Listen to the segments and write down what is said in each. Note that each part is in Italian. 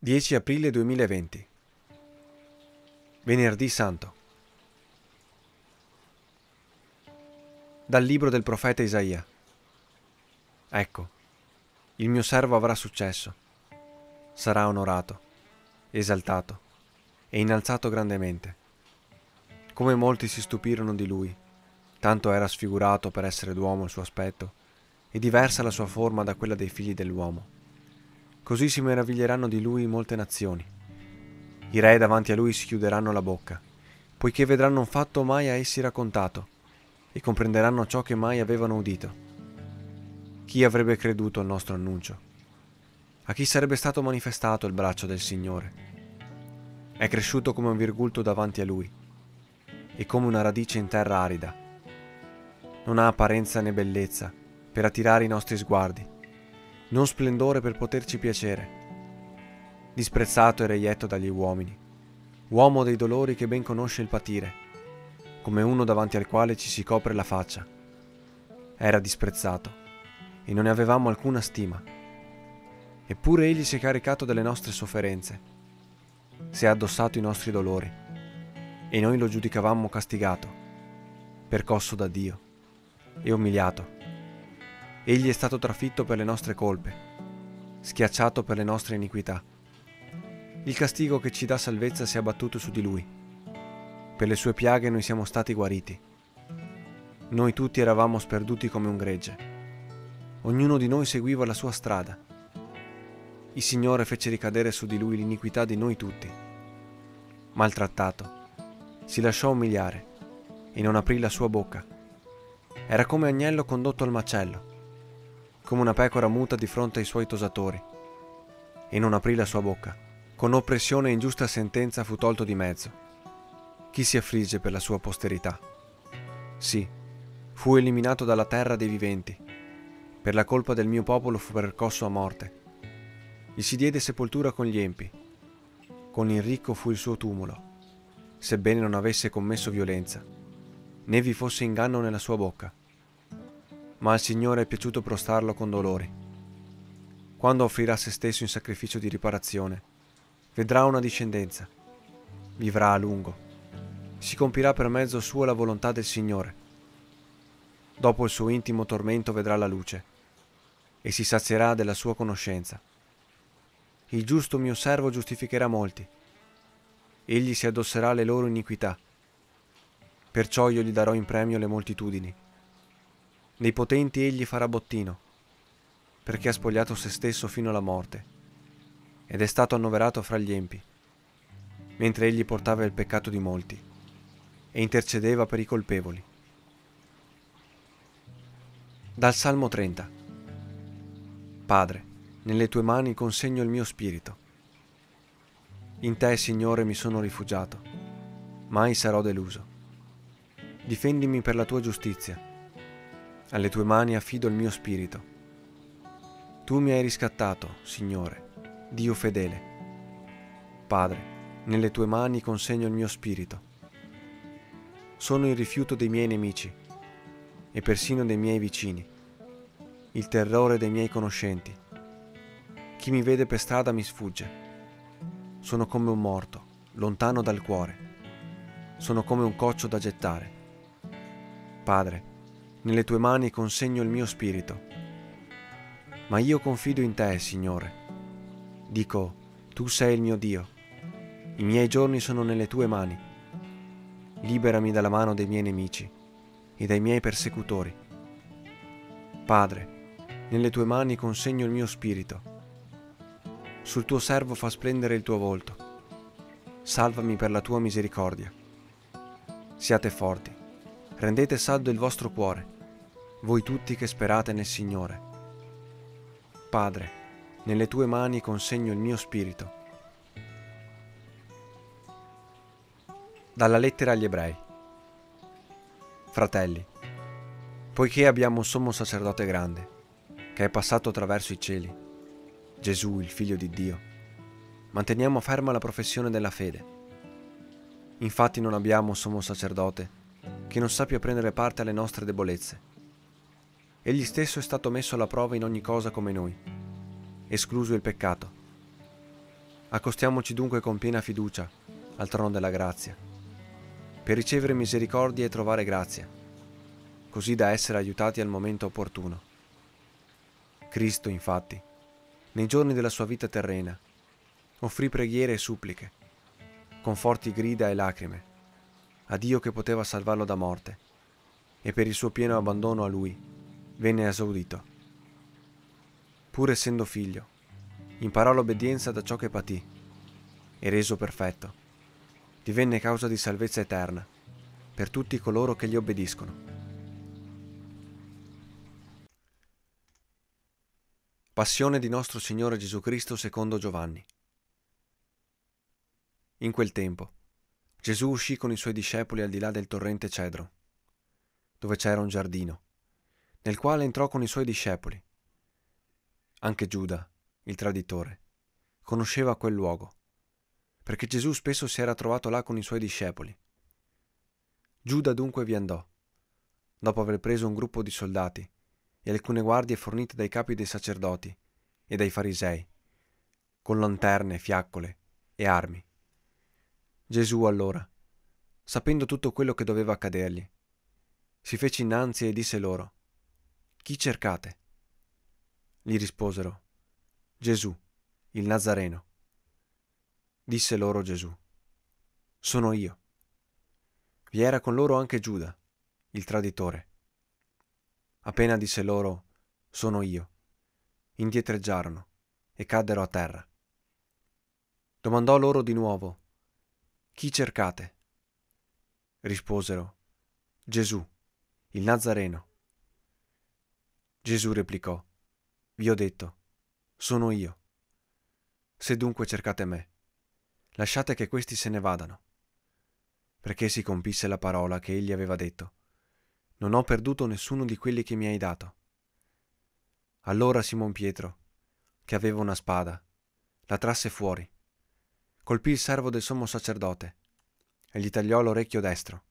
10 aprile 2020 Venerdì Santo Dal libro del profeta Isaia Ecco, il mio servo avrà successo, sarà onorato, esaltato e innalzato grandemente. Come molti si stupirono di lui, tanto era sfigurato per essere d'uomo il suo aspetto e diversa la sua forma da quella dei figli dell'uomo Così si meraviglieranno di lui molte nazioni. I re davanti a lui si chiuderanno la bocca, poiché vedranno un fatto mai a essi raccontato e comprenderanno ciò che mai avevano udito. Chi avrebbe creduto al nostro annuncio? A chi sarebbe stato manifestato il braccio del Signore? È cresciuto come un virgulto davanti a lui e come una radice in terra arida. Non ha apparenza né bellezza per attirare i nostri sguardi non splendore per poterci piacere. Disprezzato e reietto dagli uomini, uomo dei dolori che ben conosce il patire, come uno davanti al quale ci si copre la faccia. Era disprezzato e non ne avevamo alcuna stima. Eppure egli si è caricato delle nostre sofferenze, si è addossato i nostri dolori e noi lo giudicavamo castigato, percosso da Dio e umiliato Egli è stato trafitto per le nostre colpe, schiacciato per le nostre iniquità. Il castigo che ci dà salvezza si è abbattuto su di lui. Per le sue piaghe noi siamo stati guariti. Noi tutti eravamo sperduti come un gregge. Ognuno di noi seguiva la sua strada. Il Signore fece ricadere su di lui l'iniquità di noi tutti. Maltrattato, si lasciò umiliare e non aprì la sua bocca. Era come agnello condotto al macello come una pecora muta di fronte ai suoi tosatori, e non aprì la sua bocca. Con oppressione e ingiusta sentenza fu tolto di mezzo. Chi si affligge per la sua posterità? Sì, fu eliminato dalla terra dei viventi. Per la colpa del mio popolo fu percosso a morte. Gli si diede sepoltura con gli empi. Con il ricco fu il suo tumulo, sebbene non avesse commesso violenza, né vi fosse inganno nella sua bocca ma al Signore è piaciuto prostarlo con dolori. Quando offrirà se stesso in sacrificio di riparazione, vedrà una discendenza, vivrà a lungo, si compirà per mezzo suo la volontà del Signore. Dopo il suo intimo tormento vedrà la luce e si sazierà della sua conoscenza. Il giusto mio servo giustificherà molti. Egli si addosserà le loro iniquità. Perciò io gli darò in premio le moltitudini. Nei potenti egli farà bottino, perché ha spogliato se stesso fino alla morte, ed è stato annoverato fra gli empi, mentre egli portava il peccato di molti, e intercedeva per i colpevoli. Dal Salmo 30 Padre, nelle tue mani consegno il mio spirito. In te, Signore, mi sono rifugiato, mai sarò deluso. Difendimi per la tua giustizia alle tue mani affido il mio spirito. Tu mi hai riscattato, Signore, Dio fedele. Padre, nelle tue mani consegno il mio spirito. Sono il rifiuto dei miei nemici e persino dei miei vicini, il terrore dei miei conoscenti. Chi mi vede per strada mi sfugge. Sono come un morto, lontano dal cuore. Sono come un coccio da gettare. Padre, nelle tue mani consegno il mio spirito. Ma io confido in te, Signore. Dico, tu sei il mio Dio. I miei giorni sono nelle tue mani. Liberami dalla mano dei miei nemici e dai miei persecutori. Padre, nelle tue mani consegno il mio spirito. Sul tuo servo fa splendere il tuo volto. Salvami per la tua misericordia. Siate forti, rendete saldo il vostro cuore voi tutti che sperate nel Signore. Padre, nelle tue mani consegno il mio spirito. Dalla lettera agli ebrei. Fratelli, poiché abbiamo un sommo sacerdote grande, che è passato attraverso i cieli, Gesù, il Figlio di Dio, manteniamo ferma la professione della fede. Infatti non abbiamo un sommo sacerdote che non sappia prendere parte alle nostre debolezze Egli stesso è stato messo alla prova in ogni cosa come noi, escluso il peccato. Accostiamoci dunque con piena fiducia al trono della grazia, per ricevere misericordia e trovare grazia, così da essere aiutati al momento opportuno. Cristo, infatti, nei giorni della sua vita terrena, offrì preghiere e suppliche, con forti grida e lacrime, a Dio che poteva salvarlo da morte, e per il suo pieno abbandono a Lui venne esaudito. Pur essendo figlio, imparò l'obbedienza da ciò che patì e reso perfetto, divenne causa di salvezza eterna per tutti coloro che gli obbediscono. Passione di nostro Signore Gesù Cristo secondo Giovanni. In quel tempo, Gesù uscì con i suoi discepoli al di là del torrente Cedro, dove c'era un giardino nel quale entrò con i suoi discepoli. Anche Giuda, il traditore, conosceva quel luogo, perché Gesù spesso si era trovato là con i suoi discepoli. Giuda dunque vi andò, dopo aver preso un gruppo di soldati e alcune guardie fornite dai capi dei sacerdoti e dai farisei, con lanterne, fiaccole e armi. Gesù allora, sapendo tutto quello che doveva accadergli, si fece innanzi e disse loro, chi cercate? Gli risposero, Gesù, il Nazareno. Disse loro Gesù, sono io. Vi era con loro anche Giuda, il traditore. Appena disse loro, sono io, indietreggiarono e caddero a terra. Domandò loro di nuovo, chi cercate? Risposero, Gesù, il Nazareno. Gesù replicò, Vi ho detto, sono io. Se dunque cercate me, lasciate che questi se ne vadano, perché si compisse la parola che egli aveva detto, Non ho perduto nessuno di quelli che mi hai dato. Allora Simon Pietro, che aveva una spada, la trasse fuori, colpì il servo del sommo sacerdote e gli tagliò l'orecchio destro.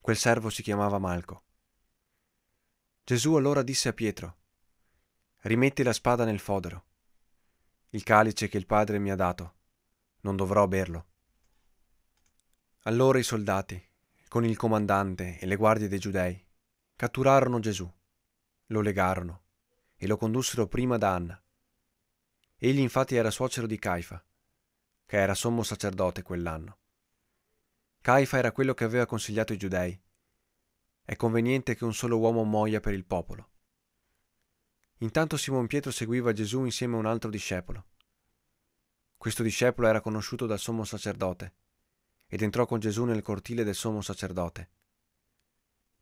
Quel servo si chiamava Malco. Gesù allora disse a Pietro, Rimetti la spada nel fodero. Il calice che il Padre mi ha dato, non dovrò berlo. Allora i soldati, con il comandante e le guardie dei giudei, catturarono Gesù, lo legarono e lo condussero prima da Anna. Egli infatti era suocero di Caifa, che era sommo sacerdote quell'anno. Caifa era quello che aveva consigliato i giudei è conveniente che un solo uomo muoia per il popolo. Intanto Simon Pietro seguiva Gesù insieme a un altro discepolo. Questo discepolo era conosciuto dal sommo sacerdote ed entrò con Gesù nel cortile del sommo sacerdote.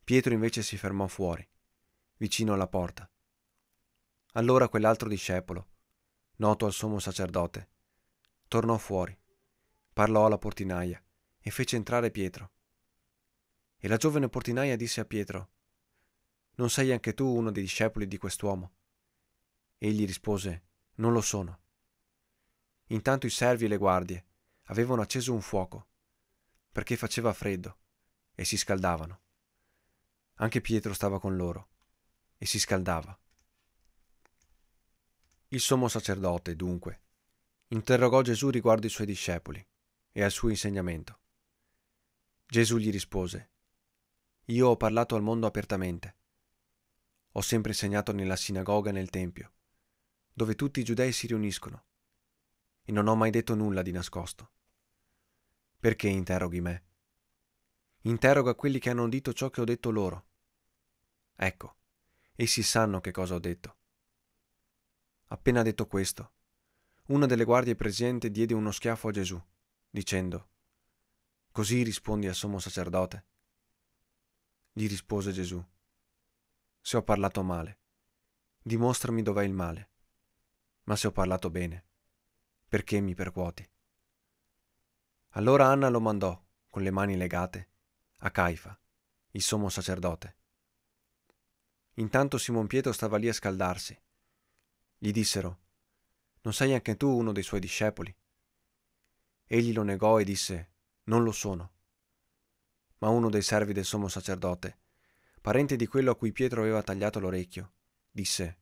Pietro invece si fermò fuori, vicino alla porta. Allora quell'altro discepolo, noto al sommo sacerdote, tornò fuori, parlò alla portinaia e fece entrare Pietro. E la giovane portinaia disse a Pietro, Non sei anche tu uno dei discepoli di quest'uomo? Egli rispose, Non lo sono. Intanto i servi e le guardie avevano acceso un fuoco, perché faceva freddo, e si scaldavano. Anche Pietro stava con loro, e si scaldava. Il sommo sacerdote, dunque, interrogò Gesù riguardo i suoi discepoli e al suo insegnamento. Gesù gli rispose, io ho parlato al mondo apertamente. Ho sempre insegnato nella sinagoga e nel tempio, dove tutti i giudei si riuniscono, e non ho mai detto nulla di nascosto. Perché interroghi me? Interroga quelli che hanno udito ciò che ho detto loro. Ecco, essi sanno che cosa ho detto. Appena detto questo, una delle guardie presenti diede uno schiaffo a Gesù, dicendo, Così rispondi al sommo sacerdote gli rispose Gesù. Se ho parlato male, dimostrami dov'è il male. Ma se ho parlato bene, perché mi percuoti? Allora Anna lo mandò, con le mani legate, a Caifa, il sommo sacerdote. Intanto Simon Pietro stava lì a scaldarsi. Gli dissero, Non sei anche tu uno dei suoi discepoli? Egli lo negò e disse, Non lo sono ma uno dei servi del sommo sacerdote, parente di quello a cui Pietro aveva tagliato l'orecchio, disse,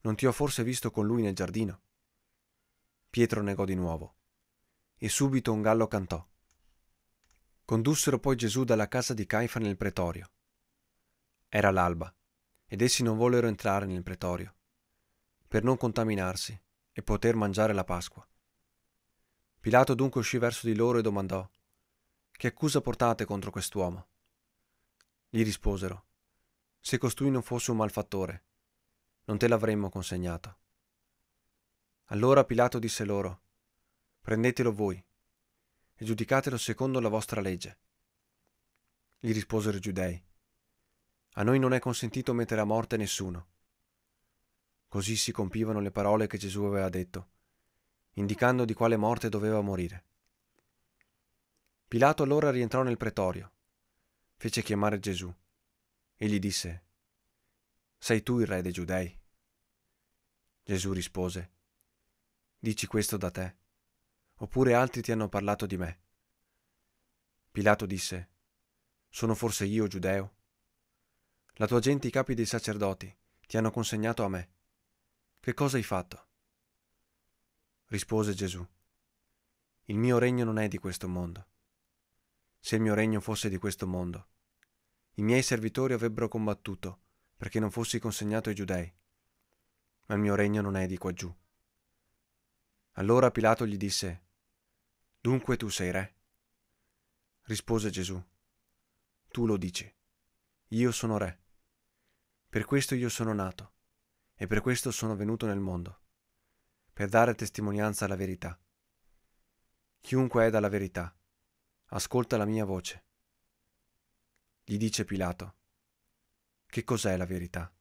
Non ti ho forse visto con lui nel giardino? Pietro negò di nuovo, e subito un gallo cantò. Condussero poi Gesù dalla casa di Caifa nel pretorio. Era l'alba, ed essi non vollero entrare nel pretorio, per non contaminarsi e poter mangiare la Pasqua. Pilato dunque uscì verso di loro e domandò, che accusa portate contro quest'uomo? Gli risposero, se costui non fosse un malfattore, non te l'avremmo consegnato. Allora Pilato disse loro, prendetelo voi e giudicatelo secondo la vostra legge. Gli risposero i giudei, a noi non è consentito mettere a morte nessuno. Così si compivano le parole che Gesù aveva detto, indicando di quale morte doveva morire. Pilato allora rientrò nel pretorio, fece chiamare Gesù e gli disse, Sei tu il re dei giudei? Gesù rispose, Dici questo da te, oppure altri ti hanno parlato di me. Pilato disse, Sono forse io giudeo? La tua gente, i capi dei sacerdoti, ti hanno consegnato a me. Che cosa hai fatto? Rispose Gesù, Il mio regno non è di questo mondo se il mio regno fosse di questo mondo. I miei servitori avrebbero combattuto, perché non fossi consegnato ai giudei. Ma il mio regno non è di qua giù. Allora Pilato gli disse, Dunque tu sei re? Rispose Gesù, Tu lo dici, io sono re. Per questo io sono nato, e per questo sono venuto nel mondo, per dare testimonianza alla verità. Chiunque è dalla verità, ascolta la mia voce. Gli dice Pilato, che cos'è la verità?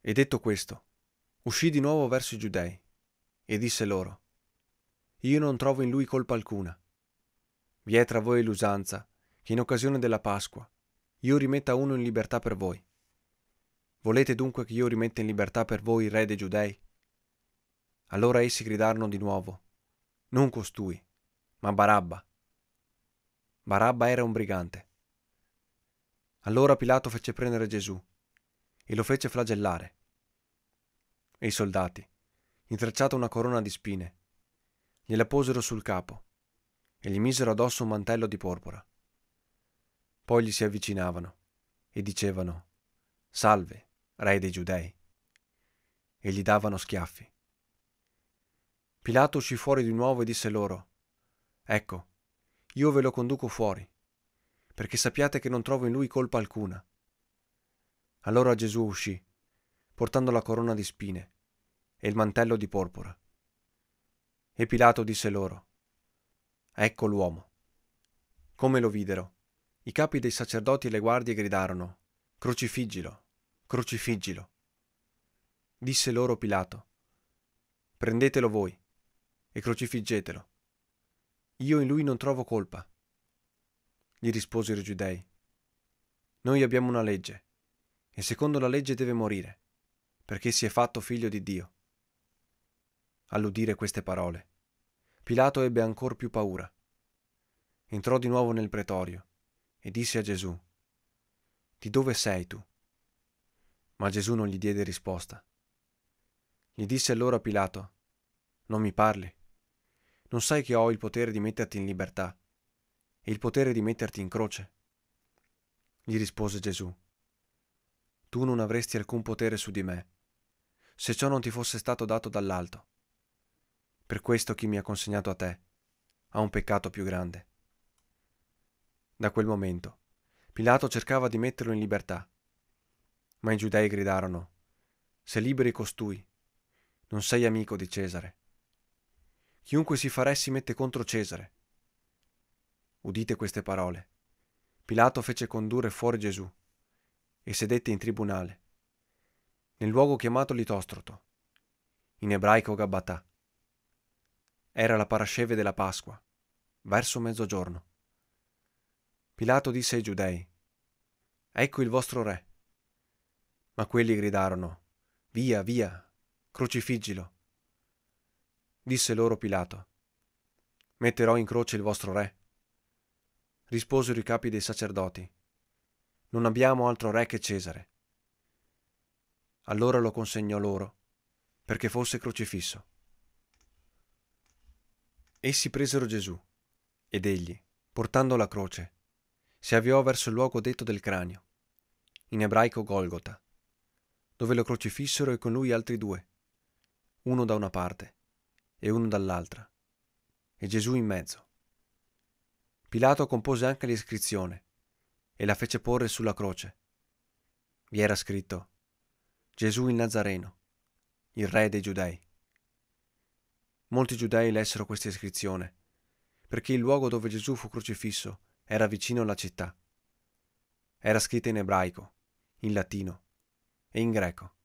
E detto questo, uscì di nuovo verso i giudei e disse loro, io non trovo in lui colpa alcuna. Vi è tra voi l'usanza che in occasione della Pasqua io rimetta uno in libertà per voi. Volete dunque che io rimetta in libertà per voi il re dei giudei? Allora essi gridarono di nuovo, non costui, ma Barabba. Barabba era un brigante. Allora Pilato fece prendere Gesù e lo fece flagellare. E i soldati, intrecciata una corona di spine, gliela posero sul capo e gli misero addosso un mantello di porpora. Poi gli si avvicinavano e dicevano, Salve, re dei giudei, e gli davano schiaffi. Pilato uscì fuori di nuovo e disse loro, Ecco, io ve lo conduco fuori, perché sappiate che non trovo in lui colpa alcuna. Allora Gesù uscì, portando la corona di spine e il mantello di porpora. E Pilato disse loro, Ecco l'uomo. Come lo videro, i capi dei sacerdoti e le guardie gridarono, Crocifiggilo, crocifiggilo. Disse loro Pilato, Prendetelo voi e crocifiggetelo io in lui non trovo colpa. Gli risposero i giudei. Noi abbiamo una legge, e secondo la legge deve morire, perché si è fatto figlio di Dio. All'udire queste parole, Pilato ebbe ancor più paura. Entrò di nuovo nel pretorio e disse a Gesù, Di dove sei tu? Ma Gesù non gli diede risposta. Gli disse allora Pilato, Non mi parli non sai che ho il potere di metterti in libertà e il potere di metterti in croce. Gli rispose Gesù, tu non avresti alcun potere su di me, se ciò non ti fosse stato dato dall'alto. Per questo chi mi ha consegnato a te ha un peccato più grande. Da quel momento, Pilato cercava di metterlo in libertà, ma i giudei gridarono, se liberi costui, non sei amico di Cesare. Chiunque si farà si mette contro Cesare. Udite queste parole. Pilato fece condurre fuori Gesù e sedette in tribunale, nel luogo chiamato Litostroto, in ebraico Gabbatà. Era la parasceve della Pasqua, verso mezzogiorno. Pilato disse ai giudei, Ecco il vostro re. Ma quelli gridarono, Via, via, crocifiggilo. Disse loro Pilato. Metterò in croce il vostro re. Risposero i capi dei sacerdoti. Non abbiamo altro re che Cesare. Allora lo consegnò loro, perché fosse crocifisso. Essi presero Gesù, ed egli, portando la croce, si avviò verso il luogo detto del cranio, in ebraico Golgota, dove lo crocifissero e con lui altri due, uno da una parte e uno dall'altra, e Gesù in mezzo. Pilato compose anche l'iscrizione e la fece porre sulla croce. Vi era scritto Gesù il Nazareno, il re dei giudei. Molti giudei lessero questa iscrizione, perché il luogo dove Gesù fu crocifisso era vicino alla città. Era scritta in ebraico, in latino e in greco.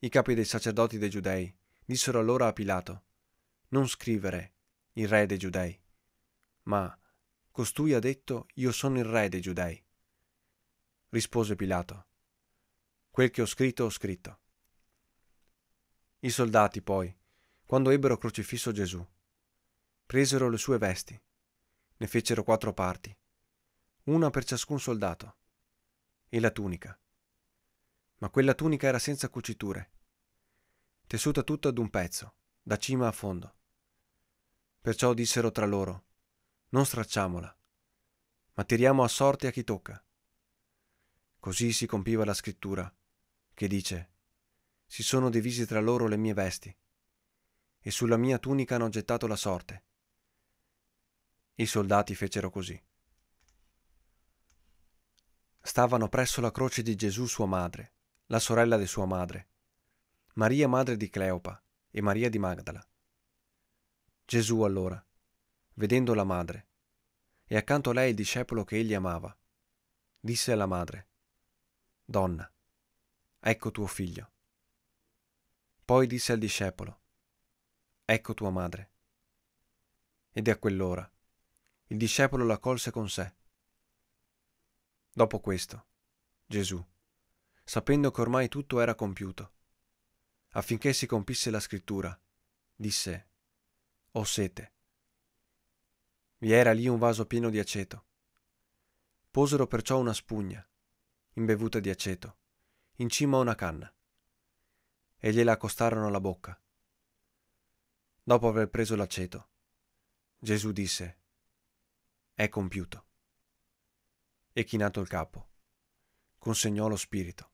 I capi dei sacerdoti dei giudei dissero allora a Pilato, non scrivere il re dei giudei, ma costui ha detto io sono il re dei giudei. Rispose Pilato, quel che ho scritto ho scritto. I soldati poi, quando ebbero crocifisso Gesù, presero le sue vesti, ne fecero quattro parti, una per ciascun soldato, e la tunica. Ma quella tunica era senza cuciture tessuta tutta ad un pezzo, da cima a fondo. Perciò dissero tra loro, non stracciamola, ma tiriamo a sorte a chi tocca. Così si compiva la scrittura, che dice, si sono divisi tra loro le mie vesti, e sulla mia tunica hanno gettato la sorte. I soldati fecero così. Stavano presso la croce di Gesù sua madre, la sorella di sua madre, Maria madre di Cleopa e Maria di Magdala. Gesù allora, vedendo la madre, e accanto a lei il discepolo che egli amava, disse alla madre, Donna, ecco tuo figlio. Poi disse al discepolo, Ecco tua madre. Ed a quell'ora il discepolo la colse con sé. Dopo questo, Gesù, sapendo che ormai tutto era compiuto, affinché si compisse la scrittura, disse, Ho sete. Vi era lì un vaso pieno di aceto. Posero perciò una spugna, imbevuta di aceto, in cima a una canna, e gliela accostarono alla bocca. Dopo aver preso l'aceto, Gesù disse, È compiuto. E chinato il capo, consegnò lo spirito.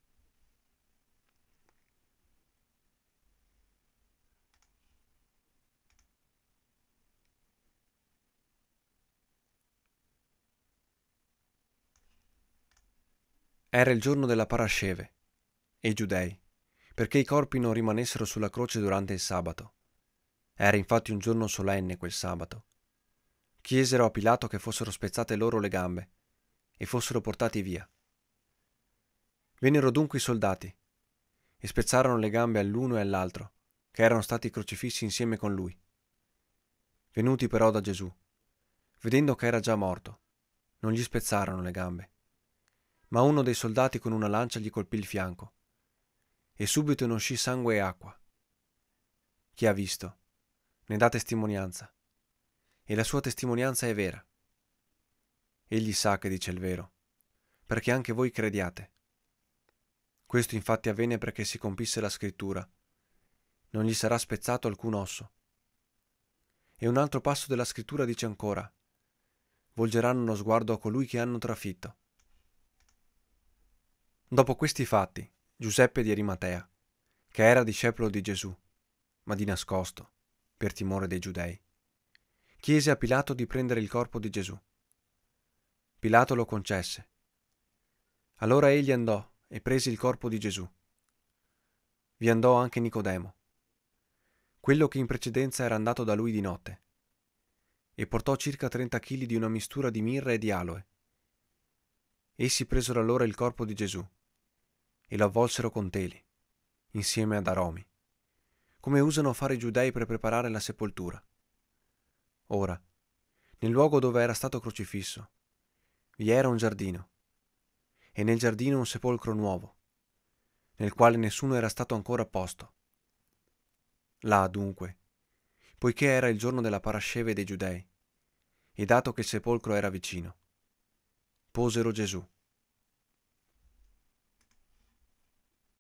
Era il giorno della parasceve e i giudei, perché i corpi non rimanessero sulla croce durante il sabato. Era infatti un giorno solenne quel sabato. Chiesero a Pilato che fossero spezzate loro le gambe e fossero portati via. Vennero dunque i soldati e spezzarono le gambe all'uno e all'altro, che erano stati crocifissi insieme con lui. Venuti però da Gesù, vedendo che era già morto, non gli spezzarono le gambe, ma uno dei soldati con una lancia gli colpì il fianco e subito ne uscì sangue e acqua. Chi ha visto ne dà testimonianza e la sua testimonianza è vera. Egli sa che dice il vero, perché anche voi crediate. Questo infatti avvenne perché si compisse la scrittura. Non gli sarà spezzato alcun osso. E un altro passo della scrittura dice ancora, volgeranno lo sguardo a colui che hanno trafitto. Dopo questi fatti, Giuseppe di Arimatea, che era discepolo di Gesù, ma di nascosto, per timore dei giudei, chiese a Pilato di prendere il corpo di Gesù. Pilato lo concesse. Allora egli andò e prese il corpo di Gesù. Vi andò anche Nicodemo, quello che in precedenza era andato da lui di notte, e portò circa 30 kg di una mistura di mirra e di aloe. Essi presero allora il corpo di Gesù e lo avvolsero con teli, insieme ad aromi, come usano fare i giudei per preparare la sepoltura. Ora, nel luogo dove era stato crocifisso, vi era un giardino, e nel giardino un sepolcro nuovo, nel quale nessuno era stato ancora posto. Là, dunque, poiché era il giorno della parasceve dei giudei, e dato che il sepolcro era vicino, posero Gesù